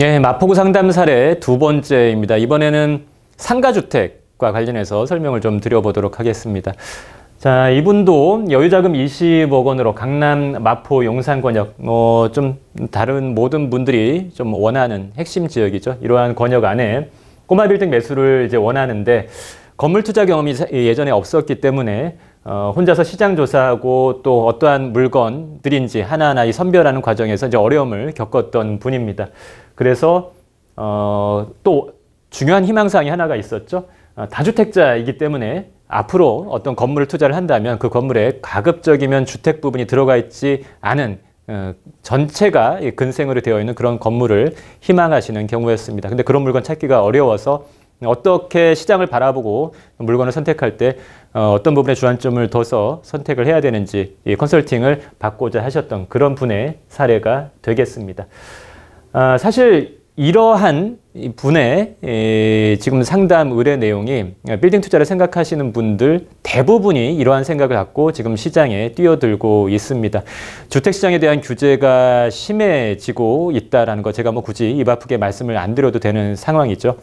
예, 마포구 상담사례 두 번째입니다. 이번에는 상가주택과 관련해서 설명을 좀 드려보도록 하겠습니다. 자, 이분도 여유자금 20억 원으로 강남, 마포, 용산권역, 뭐, 좀 다른 모든 분들이 좀 원하는 핵심 지역이죠. 이러한 권역 안에 꼬마 빌딩 매수를 이제 원하는데 건물 투자 경험이 예전에 없었기 때문에 어, 혼자서 시장 조사하고 또 어떠한 물건들인지 하나하나 선별하는 과정에서 이제 어려움을 겪었던 분입니다. 그래서 어, 또 중요한 희망사항이 하나가 있었죠. 어, 다주택자이기 때문에 앞으로 어떤 건물을 투자를 한다면 그 건물에 가급적이면 주택 부분이 들어가 있지 않은 어, 전체가 근생으로 되어 있는 그런 건물을 희망하시는 경우였습니다. 근데 그런 물건 찾기가 어려워서 어떻게 시장을 바라보고 물건을 선택할 때 어, 떤 부분에 주안점을 둬서 선택을 해야 되는지 컨설팅을 받고자 하셨던 그런 분의 사례가 되겠습니다. 아, 사실 이러한 분의 지금 상담 의뢰 내용이 빌딩 투자를 생각하시는 분들 대부분이 이러한 생각을 갖고 지금 시장에 뛰어들고 있습니다. 주택시장에 대한 규제가 심해지고 있다라거 제가 뭐 굳이 입 아프게 말씀을 안 드려도 되는 상황이죠.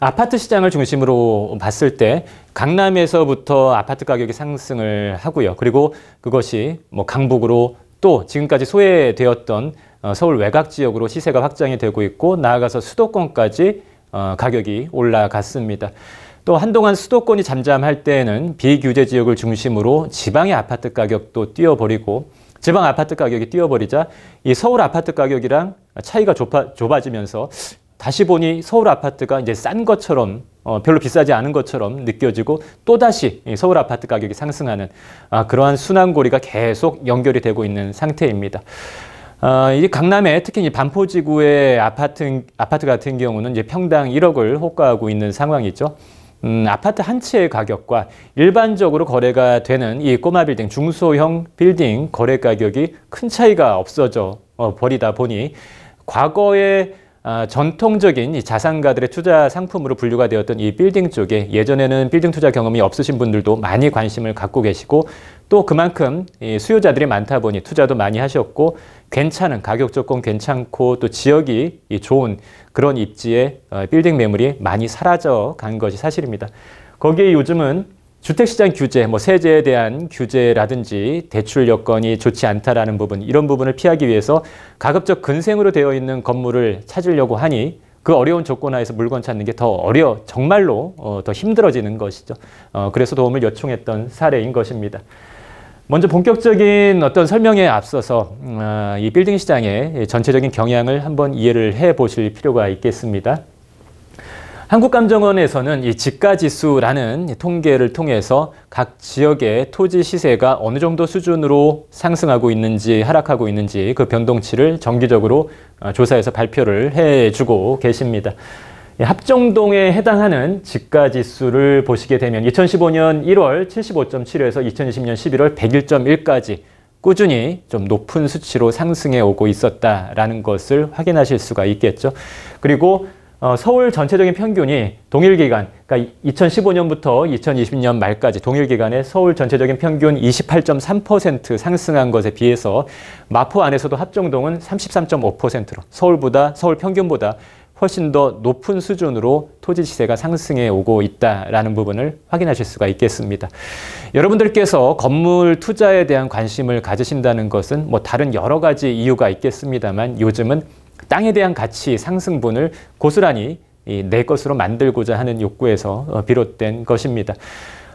아파트 시장을 중심으로 봤을 때 강남에서부터 아파트 가격이 상승을 하고요. 그리고 그것이 뭐 강북으로 또 지금까지 소외되었던 어, 서울 외곽 지역으로 시세가 확장이 되고 있고 나아가서 수도권까지 어, 가격이 올라갔습니다. 또 한동안 수도권이 잠잠할 때에는 비규제 지역을 중심으로 지방의 아파트 가격도 뛰어버리고 지방 아파트 가격이 뛰어버리자 이 서울 아파트 가격이랑 차이가 좁아, 좁아지면서 다시 보니 서울 아파트가 이제 싼 것처럼 어, 별로 비싸지 않은 것처럼 느껴지고 또다시 서울 아파트 가격이 상승하는 아, 그러한 순환고리가 계속 연결이 되고 있는 상태입니다. 어, 이 강남에 특히 이 반포지구의 아파트, 아파트 같은 경우는 이제 평당 1억을 호가하고 있는 상황이죠. 음, 아파트 한 채의 가격과 일반적으로 거래가 되는 이 꼬마 빌딩, 중소형 빌딩 거래 가격이 큰 차이가 없어져 어, 버리다 보니 과거에 아, 전통적인 자산가들의 투자 상품으로 분류가 되었던 이 빌딩 쪽에 예전에는 빌딩 투자 경험이 없으신 분들도 많이 관심을 갖고 계시고 또 그만큼 수요자들이 많다 보니 투자도 많이 하셨고 괜찮은 가격 조건 괜찮고 또 지역이 좋은 그런 입지에 어, 빌딩 매물이 많이 사라져 간 것이 사실입니다. 거기에 요즘은 주택시장 규제, 뭐 세제에 대한 규제라든지 대출 여건이 좋지 않다라는 부분, 이런 부분을 피하기 위해서 가급적 근생으로 되어 있는 건물을 찾으려고 하니 그 어려운 조건 하에서 물건 찾는 게 더 어려, 정말로 어, 더 힘들어지는 것이죠. 어, 그래서 도움을 요청했던 사례인 것입니다. 먼저 본격적인 어떤 설명에 앞서서 어, 이 빌딩 시장의 전체적인 경향을 한번 이해를 해 보실 필요가 있겠습니다. 한국감정원에서는 이 지가지수라는 통계를 통해서 각 지역의 토지 시세가 어느 정도 수준으로 상승하고 있는지 하락하고 있는지 그 변동치를 정기적으로 어, 조사해서 발표를 해주고 계십니다. 합정동에 해당하는 지가지수를 보시게 되면 2015년 1월 75.7에서 2020년 11월 101.1까지 꾸준히 좀 높은 수치로 상승해 오고 있었다라는 것을 확인하실 수가 있겠죠. 그리고 어, 서울 전체적인 평균이 동일 기간, 그러니까 2015년부터 2020년 말까지 동일 기간에 서울 전체적인 평균 28.3% 상승한 것에 비해서 마포 안에서도 합정동은 33.5%로 서울보다 서울 평균보다 훨씬 더 높은 수준으로 토지 시세가 상승해 오고 있다라는 부분을 확인하실 수가 있겠습니다. 여러분들께서 건물 투자에 대한 관심을 가지신다는 것은 뭐 다른 여러 가지 이유가 있겠습니다만 요즘은 땅에 대한 가치 상승분을 고스란히 내 것으로 만들고자 하는 욕구에서 어, 비롯된 것입니다.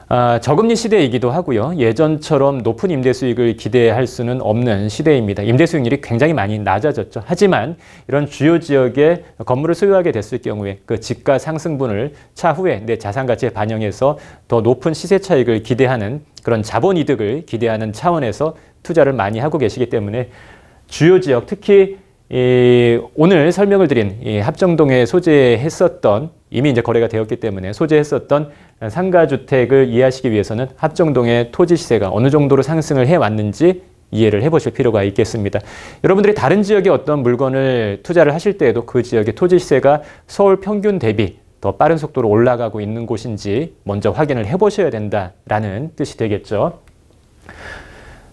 아, 저금리 시대이기도 하고요. 예전처럼 높은 임대 수익을 기대할 수는 없는 시대입니다. 임대 수익률이 굉장히 많이 낮아졌죠. 하지만 이런 주요 지역에 건물을 소유하게 됐을 경우에 그 집가 상승분을 차후에 내 자산 가치에 반영해서 더 높은 시세 차익을 기대하는 그런 자본 이득을 기대하는 차원에서 투자를 많이 하고 계시기 때문에 주요 지역 특히 오늘 설명을 드린 합정동에 소재했었던 이미 이제 거래가 되었기 때문에 소재했었던 상가주택을 이해하시기 위해서는 합정동의 토지 시세가 어느 정도로 상승을 해왔는지 이해를 해보실 필요가 있겠습니다. 여러분들이 다른 지역에 어떤 물건을 투자를 하실 때에도 그 지역의 토지 시세가 서울 평균 대비 더 빠른 속도로 올라가고 있는 곳인지 먼저 확인을 해보셔야 된다라는 뜻이 되겠죠.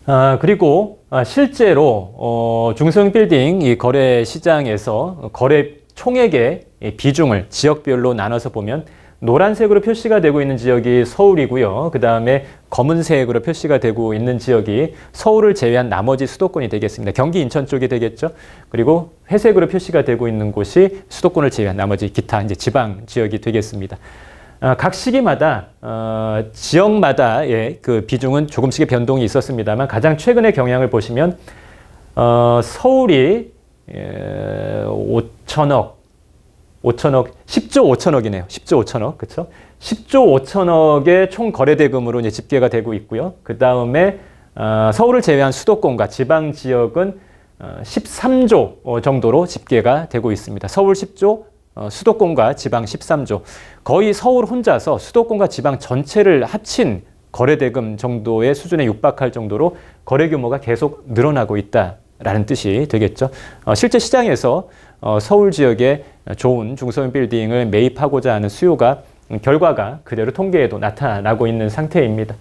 아, 그리고 아, 실제로 어, 중소형 빌딩 이 거래 시장에서 거래 총액의 비중을 지역별로 나눠서 보면 노란색으로 표시가 되고 있는 지역이 서울이고요. 그 다음에 검은색으로 표시가 되고 있는 지역이 서울을 제외한 나머지 수도권이 되겠습니다. 경기 인천 쪽이 되겠죠. 그리고 회색으로 표시가 되고 있는 곳이 수도권을 제외한 나머지 기타 이제 지방 지역이 되겠습니다. 어, 각 시기마다 어, 지역마다의 예, 그 비중은 조금씩의 변동이 있었습니다만 가장 최근의 경향을 보시면 어, 서울이 예, 5천억, 5천억, 10조 5천억이네요. 10조 5천억, 그렇죠? 10조 5천억의 총 거래대금으로 이제 집계가 되고 있고요. 그 다음에 어, 서울을 제외한 수도권과 지방 지역은 13조 어, 정도로 집계가 되고 있습니다. 서울 10조, 어, 수도권과 지방 13조, 거의 서울 혼자서 수도권과 지방 전체를 합친 거래대금 정도의 수준에 육박할 정도로 거래 규모가 계속 늘어나고 있다라는 뜻이 되겠죠. 어, 실제 시장에서 어, 서울 지역에 좋은 중소형 빌딩을 매입하고자 하는 수요가 음, 결과가 그대로 통계에도 나타나고 있는 상태입니다.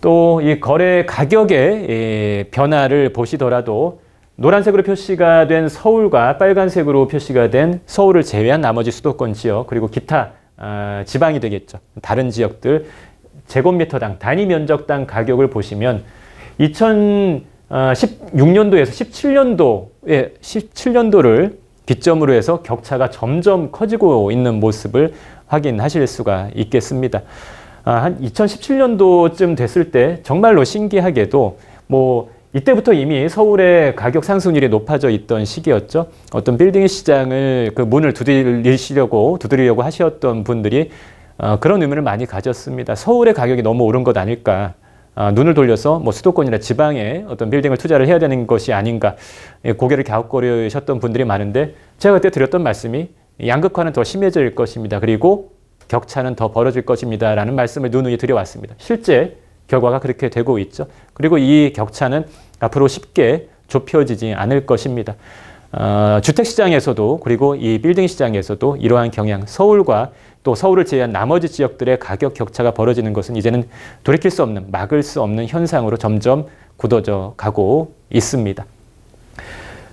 또 이 거래 가격의 예, 변화를 보시더라도 노란색으로 표시가 된 서울과 빨간색으로 표시가 된 서울을 제외한 나머지 수도권 지역 그리고 기타 아, 지방이 되겠죠. 다른 지역들 제곱미터당 단위 면적당 가격을 보시면 2016년도에서 아, 17년도에 17년도를 기점으로 해서 격차가 점점 커지고 있는 모습을 확인하실 수가 있겠습니다. 아, 한 2017년도쯤 됐을 때 정말로 신기하게도 뭐 이때부터 이미 서울의 가격 상승률이 높아져 있던 시기였죠. 어떤 빌딩 시장을 그 문을 두드리시려고 두드리려고 하셨던 분들이 어, 그런 의문을 많이 가졌습니다. 서울의 가격이 너무 오른 것 아닐까. 아, 눈을 돌려서 뭐 수도권이나 지방에 어떤 빌딩을 투자를 해야 되는 것이 아닌가 예, 고개를 갸웃거리셨던 분들이 많은데 제가 그때 드렸던 말씀이 양극화는 더 심해질 것입니다. 그리고 격차는 더 벌어질 것입니다. 라는 말씀을 누누이 드려왔습니다. 실제 결과가 그렇게 되고 있죠. 그리고 이 격차는 앞으로 쉽게 좁혀지지 않을 것입니다. 어, 주택시장에서도 그리고 이 빌딩 시장에서도 이러한 경향, 서울과 또 서울을 제외한 나머지 지역들의 가격 격차가 벌어지는 것은 이제는 돌이킬 수 없는, 막을 수 없는 현상으로 점점 굳어져 가고 있습니다.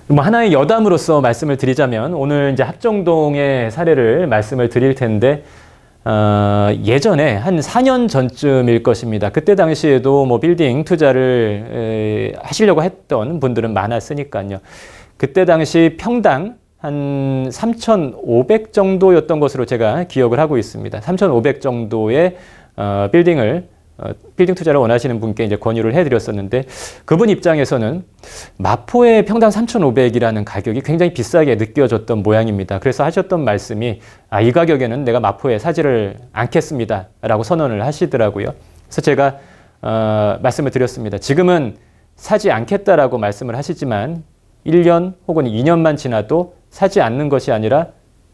뭐 하나의 여담으로서 말씀을 드리자면 오늘 이제 합정동의 사례를 말씀을 드릴 텐데 어, 예전에 한 4년 전쯤일 것입니다. 그때 당시에도 뭐 빌딩 투자를 에, 하시려고 했던 분들은 많았으니까요. 그때 당시 평당 한 3,500 정도였던 것으로 제가 기억을 하고 있습니다. 3,500 정도의 어, 빌딩을 어, 빌딩 투자를 원하시는 분께 이제 권유를 해드렸었는데 그분 입장에서는 마포의 평당 3,500이라는 가격이 굉장히 비싸게 느껴졌던 모양입니다. 그래서 하셨던 말씀이 아, 이 가격에는 내가 마포에 사지를 않겠습니다라고 선언을 하시더라고요. 그래서 제가 어, 말씀을 드렸습니다. 지금은 사지 않겠다라고 말씀을 하시지만 1년 혹은 2년만 지나도 사지 않는 것이 아니라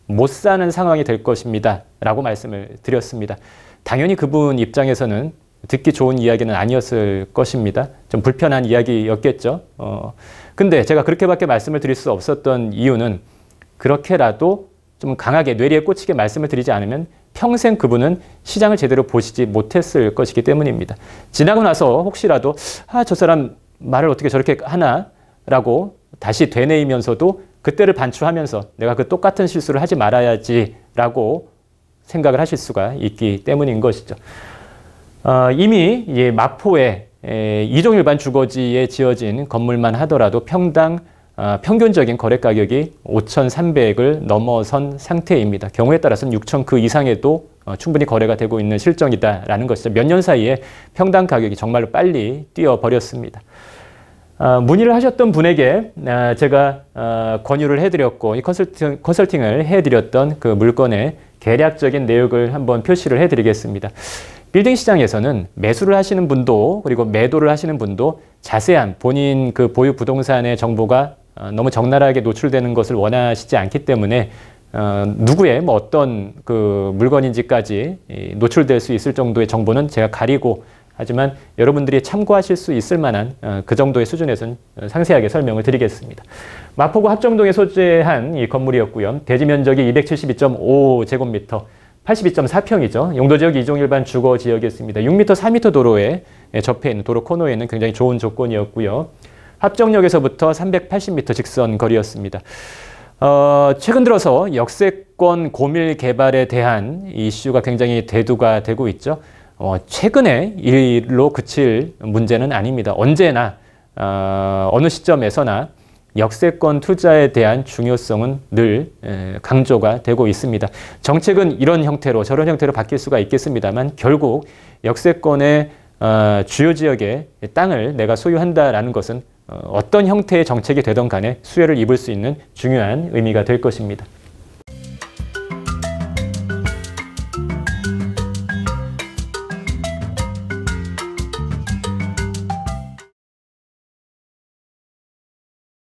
못 사는 상황이 될 것입니다. 라고 말씀을 드렸습니다. 당연히 그분 입장에서는 듣기 좋은 이야기는 아니었을 것입니다. 좀 불편한 이야기였겠죠. 어, 근데 제가 그렇게밖에 말씀을 드릴 수 없었던 이유는 그렇게라도 좀 강하게 뇌리에 꽂히게 말씀을 드리지 않으면 평생 그분은 시장을 제대로 보시지 못했을 것이기 때문입니다. 지나고 나서 혹시라도 아, 저 사람 말을 어떻게 저렇게 하나? 라고 다시 되뇌이면서도 그때를 반추하면서 내가 그 똑같은 실수를 하지 말아야지라고 생각을 하실 수가 있기 때문인 것이죠. 어, 이미 예, 마포에 이종 일반 주거지에 지어진 건물만 하더라도 평당 어, 평균적인 거래 가격이 5,300을 넘어선 상태입니다. 경우에 따라서는 6,000 그 이상에도 어, 충분히 거래가 되고 있는 실정이다라는 것이죠. 몇 년 사이에 평당 가격이 정말로 빨리 뛰어버렸습니다. 문의를 하셨던 분에게 제가 권유를 해드렸고 컨설팅, 컨설팅을 해드렸던 그 물건의 개략적인 내역을 한번 표시를 해드리겠습니다. 빌딩 시장에서는 매수를 하시는 분도 그리고 매도를 하시는 분도 자세한 본인 그 보유 부동산의 정보가 어, 너무 적나라하게 노출되는 것을 원하시지 않기 때문에 어, 누구의 뭐 어떤 그 물건인지까지 노출될 수 있을 정도의 정보는 제가 가리고 하지만 여러분들이 참고하실 수 있을 만한 어, 그 정도의 수준에서는 상세하게 설명을 드리겠습니다. 마포구 합정동에 소재한 이 건물이었고요. 대지 면적이 272.5제곱미터, 82.4평이죠. 용도지역이 이종일반 주거지역이었습니다. 6m, 4m 도로에 예, 접해 있는 도로 코너에는 굉장히 좋은 조건이었고요. 합정역에서부터 380m 직선 거리였습니다. 어, 최근 들어서 역세권 고밀 개발에 대한 이슈가 굉장히 대두가 되고 있죠. 어, 최근에 일로 그칠 문제는 아닙니다. 언제나 어, 어느 시점에서나 역세권 투자에 대한 중요성은 늘 강조가 되고 있습니다. 정책은 이런 형태로 저런 형태로 바뀔 수가 있겠습니다만 결국 역세권의 어, 주요 지역의 땅을 내가 소유한다라는 것은 어, 어떤 형태의 정책이 되던 간에 수혜를 입을 수 있는 중요한 의미가 될 것입니다.